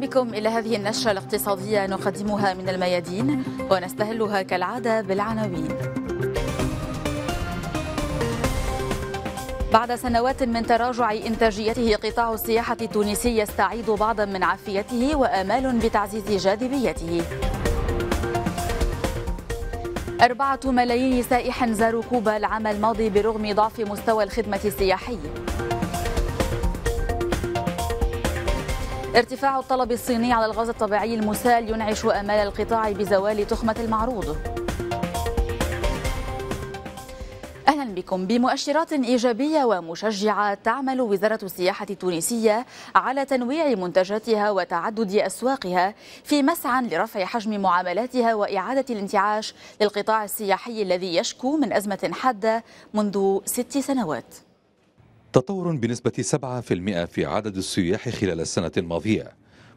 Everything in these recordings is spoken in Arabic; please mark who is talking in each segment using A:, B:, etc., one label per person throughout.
A: بكم إلى هذه النشرة الاقتصادية نقدمها من الميادين ونستهلها كالعادة بالعناوين بعد سنوات من تراجع إنتاجيته قطاع السياحة التونسي يستعيد بعضا من عافيته وآمال بتعزيز جاذبيته أربعة ملايين سائح زاروا كوبا العام الماضي برغم ضعف مستوى الخدمة السياحي ارتفاع الطلب الصيني على الغاز الطبيعي المسال ينعش امال القطاع بزوال تخمه المعروض اهلا بكم بمؤشرات ايجابيه ومشجعه تعمل وزاره السياحه التونسيه على تنويع منتجاتها وتعدد اسواقها في مسعى لرفع حجم معاملاتها واعاده الانتعاش للقطاع السياحي الذي يشكو من ازمه حاده منذ ست سنوات
B: تطور بنسبة 7% في عدد السياح خلال السنة الماضية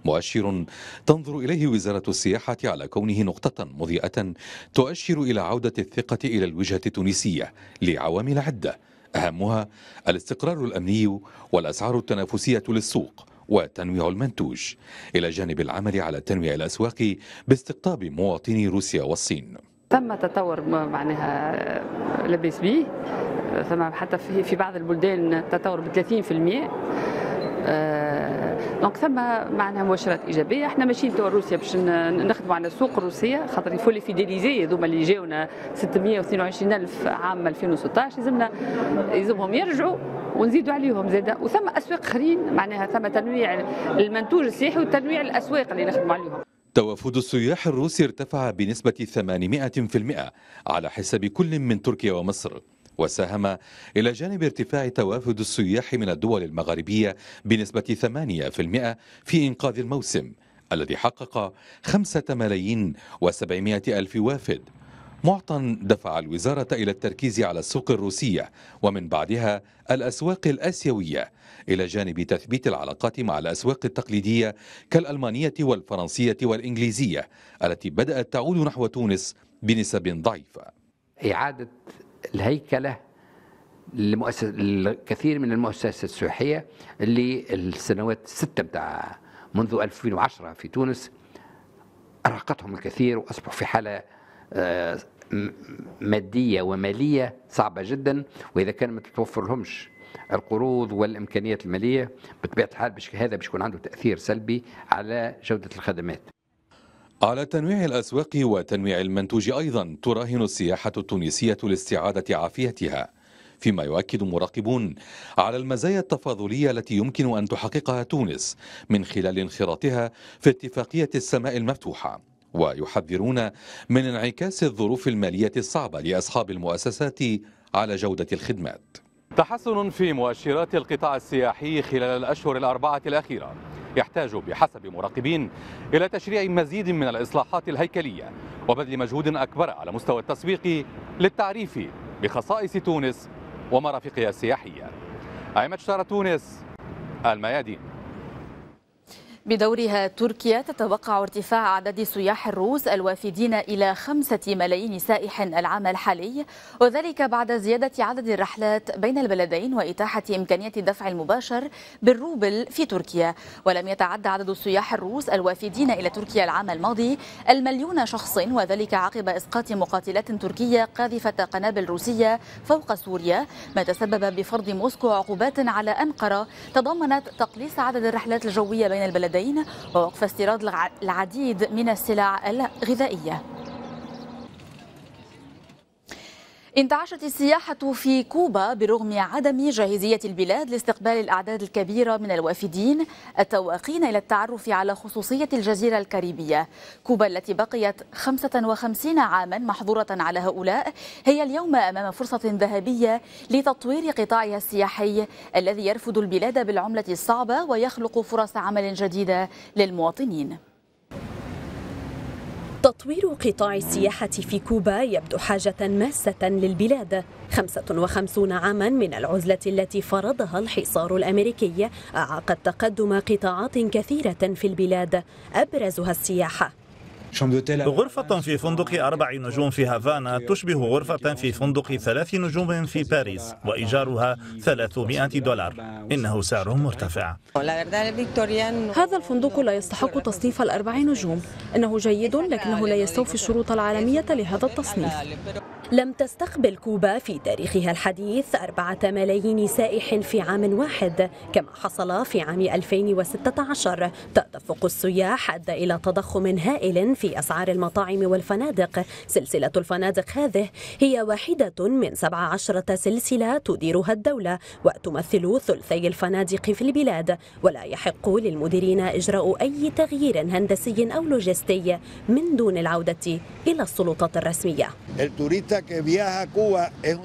B: مؤشر تنظر إليه وزارة السياحة على كونه نقطة مضيئة تؤشر إلى عودة الثقة إلى الوجهة التونسية لعوامل عدة أهمها الاستقرار الأمني والأسعار التنافسية للسوق وتنويع المنتوج إلى جانب العمل على تنويع الأسواق باستقطاب مواطني روسيا والصين
A: ثم تطور معناها لاباس به ثم حتى في بعض البلدان تطور ب 30% آه، دونك ثم معناها مؤشرات ايجابيه احنا ماشيين توا روسيا باش نخدموا على السوق الروسيه خاطر يفو لي فيديليزي هذوما اللي جاونا 622 الف عام 2016 لازمنا يلزمهم يرجعوا ونزيدوا عليهم زادا، وثم اسواق اخرين معناها ثم تنويع المنتوج السياحي وتنويع الاسواق اللي نخدموا عليهم
B: توافد السياح الروسي ارتفع بنسبة 800% على حساب كل من تركيا ومصر وساهم إلى جانب ارتفاع توافد السياح من الدول المغربية بنسبة 8% في إنقاذ الموسم الذي حقق 5 ملايين و700 ألف وافد معطى دفع الوزارة إلى التركيز على السوق الروسية ومن بعدها الأسواق الآسيوية إلى جانب تثبيت العلاقات مع الأسواق التقليدية كالألمانية والفرنسية والإنجليزية التي بدأت تعود نحو تونس بنسب ضعيفة إعادة
C: الهيكلة
B: الكثير من المؤسسات السياحية اللي السنوات الستة بتاع منذ 2010 في تونس أرهقتهم الكثير
C: وأصبحوا في حالة آه، ماديه وماليه صعبه جدا واذا كان ما تتوفر لهمش القروض والامكانيات الماليه بطبيعه الحال هذا باش يكون عنده تاثير سلبي على جوده الخدمات.
B: على تنويع الاسواق وتنويع المنتوج ايضا تراهن السياحه التونسيه لاستعاده عافيتها. فيما يؤكد مراقبون على المزايا التفاضليه التي يمكن ان تحققها تونس من خلال انخراطها في اتفاقيه السماء المفتوحه ويحذرون من انعكاس الظروف المالية الصعبة لأصحاب المؤسسات على جودة الخدمات تحسن في مؤشرات القطاع السياحي خلال الأشهر الأربعة الأخيرة يحتاج بحسب مراقبين إلى تشريع مزيد من الإصلاحات الهيكلية وبذل مجهود أكبر على مستوى التسويق للتعريف بخصائص تونس ومرافقها السياحية عمد شارة تونس الميادين
A: بدورها تركيا تتوقع ارتفاع عدد سياح الروس الوافدين إلى خمسة ملايين سائح العام الحالي وذلك بعد زيادة عدد الرحلات بين البلدين وإتاحة إمكانية الدفع المباشر بالروبل في تركيا ولم يتعد عدد السياح الروس الوافدين إلى تركيا العام الماضي المليون شخص وذلك عقب إسقاط مقاتلات تركية قاذفة قنابل روسية فوق سوريا ما تسبب بفرض موسكو عقوبات على أنقرة تضمنت تقليص عدد الرحلات الجوية بين البلدين لدينا ووقف استيراد العديد من السلع الغذائية انتعشت السياحة في كوبا برغم عدم جاهزية البلاد لاستقبال الأعداد الكبيرة من الوافدين التواقين إلى التعرف على خصوصية الجزيرة الكاريبية كوبا التي بقيت 55 عاما محظورة على هؤلاء هي اليوم أمام فرصة ذهبية لتطوير قطاعها السياحي الذي يرفض البلاد بالعملة الصعبة ويخلق
C: فرص عمل جديدة للمواطنين تطوير قطاع السياحة في كوبا يبدو حاجة ماسة للبلاد 55 عاما من العزلة التي فرضها الحصار الأمريكي أعاقت تقدم قطاعات كثيرة في البلاد أبرزها السياحة
B: غرفة في فندق أربع نجوم في هافانا تشبه غرفة في فندق ثلاث نجوم في باريس وإيجارها 300 دولار إنه سعر مرتفع
C: هذا الفندق لا يستحق تصنيف الأربع نجوم إنه جيد لكنه لا يستوفي الشروط العالمية لهذا التصنيف لم تستقبل كوبا في تاريخها الحديث أربعة ملايين سائح في عام واحد كما حصل في عام 2016 تدفق السياح أدى إلى تضخم هائل في أسعار المطاعم والفنادق سلسلة الفنادق هذه هي واحدة من 17 سلسلة تديرها الدولة وتمثل ثلثي الفنادق في البلاد ولا يحق للمديرين إجراء أي تغيير هندسي أو لوجستي من دون العودة إلى السلطات الرسمية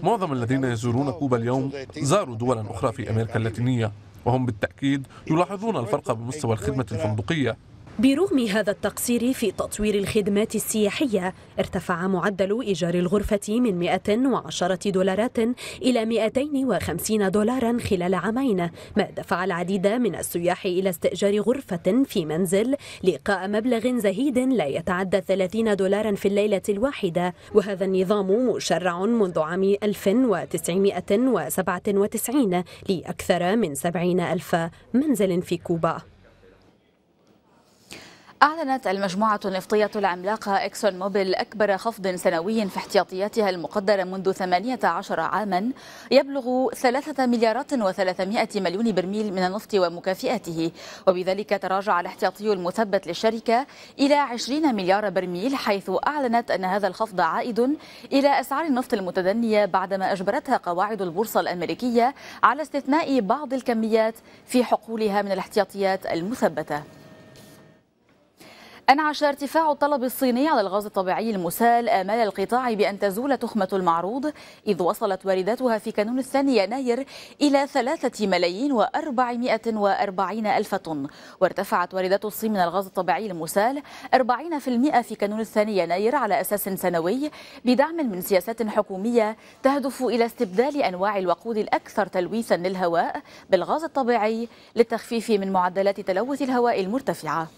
B: معظم الذين يزورون كوبا اليوم زاروا دولا أخرى في أمريكا اللاتينية وهم بالتأكيد يلاحظون الفرق بمستوى الخدمة الفندقية
C: برغم هذا التقصير في تطوير الخدمات السياحية ارتفع معدل إيجار الغرفة من 110 دولارات إلى 250 دولارا خلال عامين ما دفع العديد من السياح إلى استئجار غرفة في منزل لقاء مبلغ زهيد لا يتعدى 30 دولارا في الليلة الواحدة وهذا النظام مشرع منذ عام 1997 لأكثر من 70 ألف منزل في كوبا
A: أعلنت المجموعة النفطية العملاقة إكسون موبيل أكبر خفض سنوي في احتياطياتها المقدرة منذ 18 عاما يبلغ 3 مليارات و300 مليون برميل من النفط ومكافئته وبذلك تراجع الاحتياطي المثبت للشركة إلى 20 مليار برميل حيث أعلنت أن هذا الخفض عائد إلى أسعار النفط المتدنية بعدما أجبرتها قواعد البورصة الأمريكية على استثناء بعض الكميات في حقولها من الاحتياطيات المثبته أنعش ارتفاع الطلب الصيني على الغاز الطبيعي المسال آمال القطاع بأن تزول تخمة المعروض إذ وصلت وارداتها في كانون الثاني يناير إلى ثلاثة ملايين وأربعمائة وأربعين ألف طن وارتفعت واردات الصين من الغاز الطبيعي المسال 40% في كانون الثاني يناير على أساس سنوي بدعم من سياسات حكومية تهدف إلى استبدال أنواع الوقود الأكثر تلويثا للهواء بالغاز الطبيعي للتخفيف من معدلات تلوث الهواء المرتفعة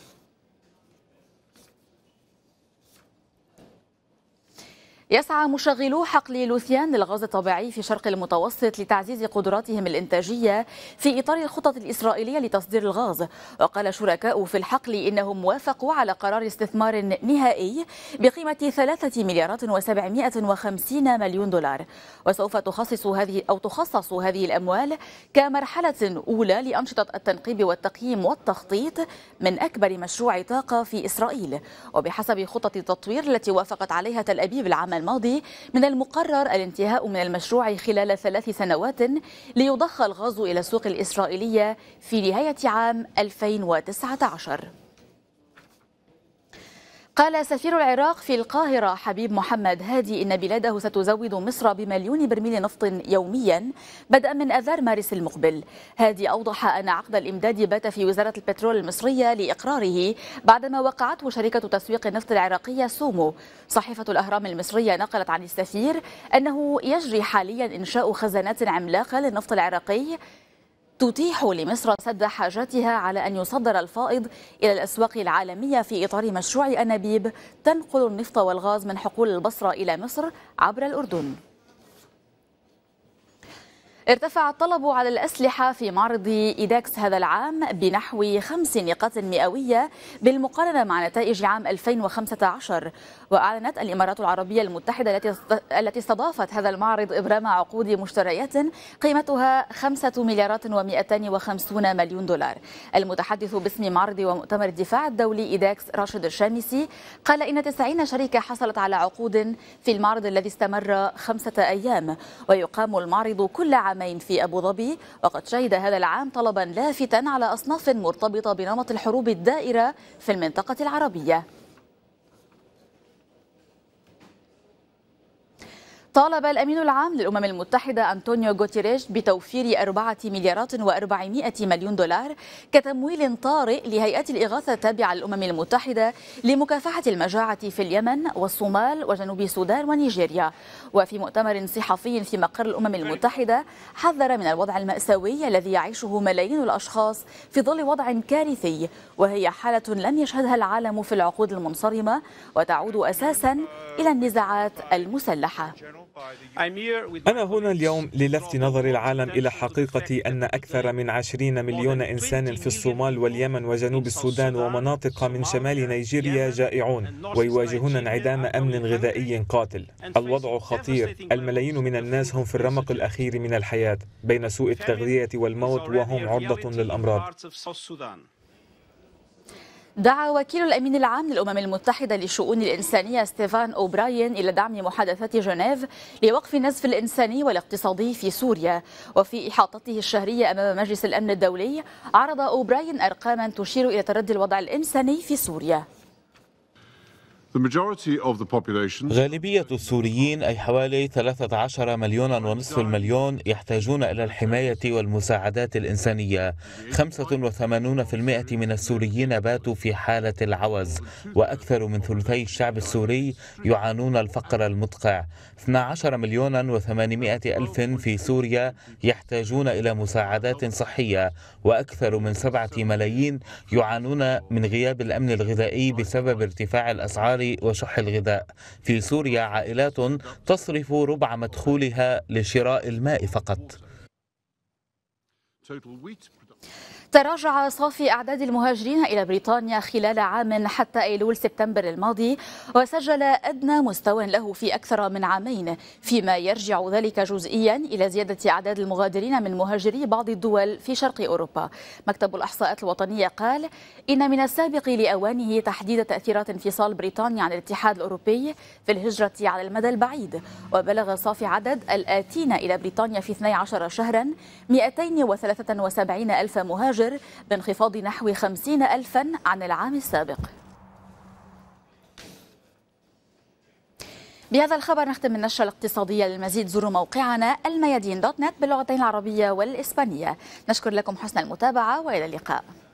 A: يسعى مشغلو حقل لوثيان للغاز الطبيعي في شرق المتوسط لتعزيز قدراتهم الإنتاجية في إطار الخطط الإسرائيلية لتصدير الغاز وقال شركاء في الحقل إنهم وافقوا على قرار استثمار نهائي بقيمة 3 مليارات و750 مليون دولار وسوف تخصص هذه أو تخصص هذه الأموال كمرحلة أولى لأنشطة التنقيب والتقييم والتخطيط من أكبر مشروع طاقة في إسرائيل وبحسب خطط التطوير التي وافقت عليها تل أبيب العام الماضي من المقرر الانتهاء من المشروع خلال ثلاث سنوات ليضخ الغاز إلى السوق الإسرائيلية في نهاية عام 2019 قال سفير العراق في القاهرة حبيب محمد هادي إن بلاده ستزود مصر بمليون برميل نفط يوميا بدءا من أذار مارس المقبل هادي أوضح أن عقد الإمداد بات في وزارة البترول المصرية لإقراره بعدما وقعته شركة تسويق النفط العراقية سومو صحيفة الأهرام المصرية نقلت عن السفير أنه يجري حاليا إنشاء خزانات عملاقة للنفط العراقي تتيح لمصر سد حاجاتها على أن يصدر الفائض إلى الأسواق العالمية في إطار مشروع أنابيب تنقل النفط والغاز من حقول البصرة إلى مصر عبر الأردن ارتفع الطلب على الأسلحة في معرض إيداكس هذا العام بنحو خمس نقاط مئوية بالمقارنة مع نتائج عام 2015 وأعلنت الإمارات العربية المتحدة التي استضافت هذا المعرض إبرام عقود مشتريات قيمتها 5 مليارات و250 مليون دولار المتحدث باسم معرض ومؤتمر الدفاع الدولي إيداكس راشد الشامسي قال إن 90 شركة حصلت على عقود في المعرض الذي استمر خمسة أيام ويقام المعرض كل عام عامين في أبو ظبي وقد شهد هذا العام طلبا لافتا على أصناف مرتبطة بنمط الحروب الدائرة في المنطقة العربية طالب الأمين العام للأمم المتحدة أنطونيو غوتيريش بتوفير أربعة مليارات وأربعمائة مليون دولار كتمويل طارئ لهيئة الإغاثة التابعة للأمم المتحدة لمكافحة المجاعة في اليمن والصومال وجنوب السودان ونيجيريا وفي مؤتمر صحفي في مقر الأمم المتحدة حذر من الوضع المأساوي الذي يعيشه ملايين الأشخاص في ظل وضع كارثي وهي حالة لم يشهدها العالم في العقود المنصرمة وتعود أساسا إلى النزاعات المسلحة
B: أنا هنا اليوم للفت نظر العالم إلى حقيقة أن أكثر من عشرين مليون إنسان في الصومال واليمن وجنوب السودان ومناطق من شمال نيجيريا جائعون ويواجهون انعدام أمن غذائي قاتل الوضع خطير الملايين من الناس هم في الرمق الأخير من الحياة بين سوء التغذية والموت وهم عرضة للأمراض
A: دعا وكيل الأمين العام للأمم المتحدة لشؤون الإنسانية ستيفان أوبراين إلى دعم محادثات جنيف لوقف النزف الإنساني والاقتصادي في سوريا وفي إحاطته الشهرية أمام مجلس الأمن الدولي عرض أوبراين أرقاما تشير إلى تردي الوضع الإنساني في سوريا
B: غالبية السوريين أي حوالي 13 مليون ونصف المليون يحتاجون إلى الحماية والمساعدات الإنسانية 85% من السوريين باتوا في حالة العوز وأكثر من ثلثي الشعب السوري يعانون الفقر المدقع 12 مليون و800 ألف في سوريا يحتاجون إلى مساعدات صحية وأكثر من 7 ملايين يعانون من غياب الأمن الغذائي بسبب ارتفاع الأسعار الأسعار وشح الغذاء في سوريا عائلات تصرف ربع مدخولها لشراء الماء فقط
A: تراجع صافي أعداد المهاجرين إلى بريطانيا خلال عام حتى أيلول سبتمبر الماضي وسجل أدنى مستوى له في أكثر من عامين فيما يرجع ذلك جزئيا إلى زيادة أعداد المغادرين من مهاجري بعض الدول في شرق أوروبا مكتب الإحصاءات الوطنية قال إن من السابق لأوانه تحديد تأثيرات انفصال بريطانيا عن الاتحاد الأوروبي في الهجرة على المدى البعيد وبلغ صافي عدد الآتين إلى بريطانيا في 12 شهرا 273 ألف مهاجر الأجر بانخفاض نحو 50 ألفا عن العام السابق بهذا الخبر نختم النشرة الاقتصادية للمزيد زوروا موقعنا الميادين دوت نت باللغتين العربية والإسبانية نشكر لكم حسن المتابعة وإلى اللقاء